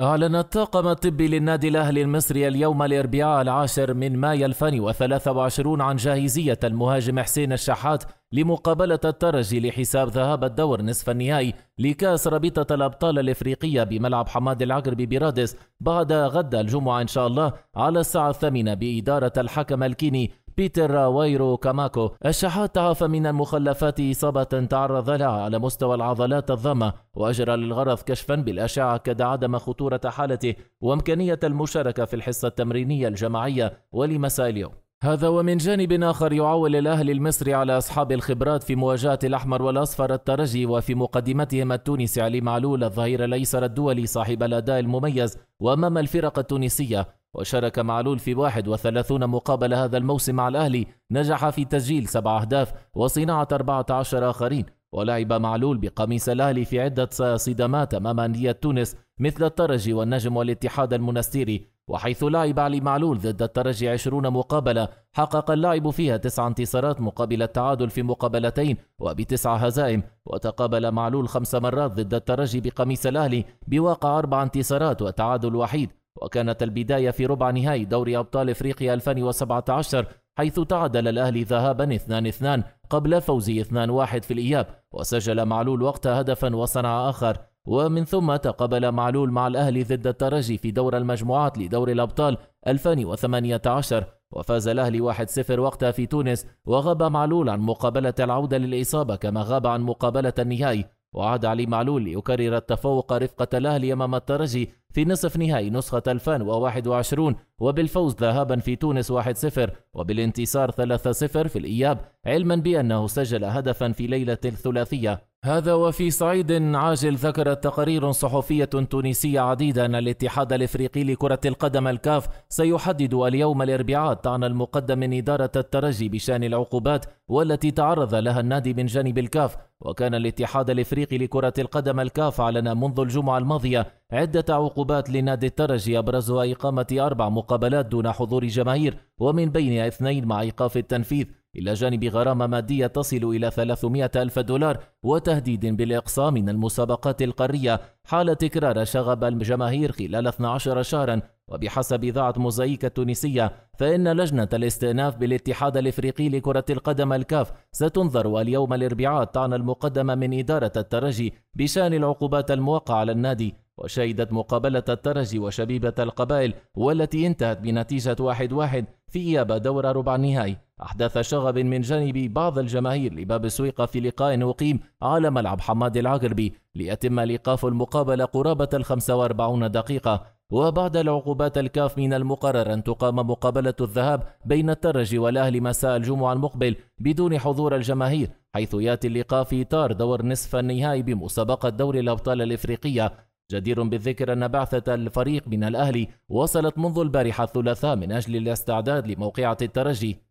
أعلن الطاقم الطبي للنادي الأهلي المصري اليوم الأربعاء العاشر من مايو 2023 عن جاهزية المهاجم حسين الشحات لمقابلة الترجي لحساب ذهاب الدور نصف النهائي لكأس رابطة الأبطال الإفريقية بملعب حماد العقربي برادس بعد غد الجمعة إن شاء الله على الساعة الثامنة بإدارة الحكم الكيني بيتر وايرو كاماكو الشحات تعافى من المخلفات إصابة تعرض لها على مستوى العضلات الضامة وأجرى للغرض كشفا بالأشعة كد عدم خطورة حالته وإمكانية المشاركة في الحصة التمرينية الجماعية ولمساء اليوم هذا ومن جانب آخر يعول الأهلي المصري على أصحاب الخبرات في مواجهة الأحمر والأصفر الترجي وفي مقدمتهم التونسي علي معلول الظهير الأيسر الدولي صاحب الأداء المميز وأمام الفرق التونسية وشارك معلول في 31 مقابلة هذا الموسم مع الأهلي نجح في تسجيل سبع أهداف وصناعة 14 آخرين ولعب معلول بقميص الأهلي في عدة صدامات أمام أندية تونس مثل الترجي والنجم والاتحاد المنستيري وحيث لعب علي معلول ضد الترجي 20 مقابلة حقق اللاعب فيها تسع انتصارات مقابل التعادل في مقابلتين وبتسع هزائم وتقابل معلول خمس مرات ضد الترجي بقميص الأهلي بواقع أربع انتصارات وتعادل وحيد وكانت البداية في ربع نهائي دوري أبطال إفريقيا 2017 حيث تعادل الأهلي ذهابا 2-2 قبل فوزه 2-1 في الإياب وسجل معلول وقتها هدفا وصنع آخر ومن ثم تقابل معلول مع الأهلي ضد الترجي في دور المجموعات لدور الأبطال 2018 وفاز الأهلي 1-0 وقتها في تونس وغاب معلول عن مقابلة العودة للإصابة كما غاب عن مقابلة النهائي وعاد علي معلول يكرر التفوق رفقة الأهلي أمام الترجي في نصف نهائي نسخة 2021 وبالفوز ذهابا في تونس 1-0 وبالانتصار 3-0 في الإياب علما بأنه سجل هدفا في ليلة الثلاثية هذا وفي صعيد عاجل ذكرت تقارير صحفية تونسية عديدة أن الاتحاد الإفريقي لكرة القدم الكاف سيحدد اليوم الأربعاء طعن المقدم من إدارة الترجي بشأن العقوبات والتي تعرض لها النادي من جانب الكاف وكان الاتحاد الإفريقي لكرة القدم الكاف أعلن منذ الجمعة الماضية عدة عقوبات لنادي الترجي أبرزها إقامة أربع مقابلات دون حضور جماهير ومن بينها اثنين مع إيقاف التنفيذ إلى جانب غرامة مادية تصل إلى 300 ألف دولار وتهديد بالإقصاء من المسابقات القارية حال تكرار شغب الجماهير خلال 12 شهرا وبحسب إذاعة موزايك التونسية فإن لجنة الاستئناف بالاتحاد الإفريقي لكرة القدم الكاف ستنظر اليوم الأربعاء طعن المقدمة من إدارة الترجي بشأن العقوبات الموقعة على النادي وشهدت مقابلة الترجي وشبيبة القبائل والتي انتهت بنتيجة 1-1 في إياب دور ربع النهائي أحدث شغب من جانب بعض الجماهير لباب السويقة في لقاء أقيم على ملعب حماد العقربي ليتم إيقاف المقابلة قرابة الخمسة واربعون دقيقة وبعد العقوبات الكاف من المقرر أن تقام مقابلة الذهاب بين الترجي والأهلي مساء الجمعة المقبل بدون حضور الجماهير حيث يأتي اللقاء في إطار دور نصف النهائي بمسابقة دوري الأبطال الإفريقية جدير بالذكر أن بعثة الفريق من الأهلي وصلت منذ البارحة الثلاثاء من أجل الاستعداد لموقعة الترجي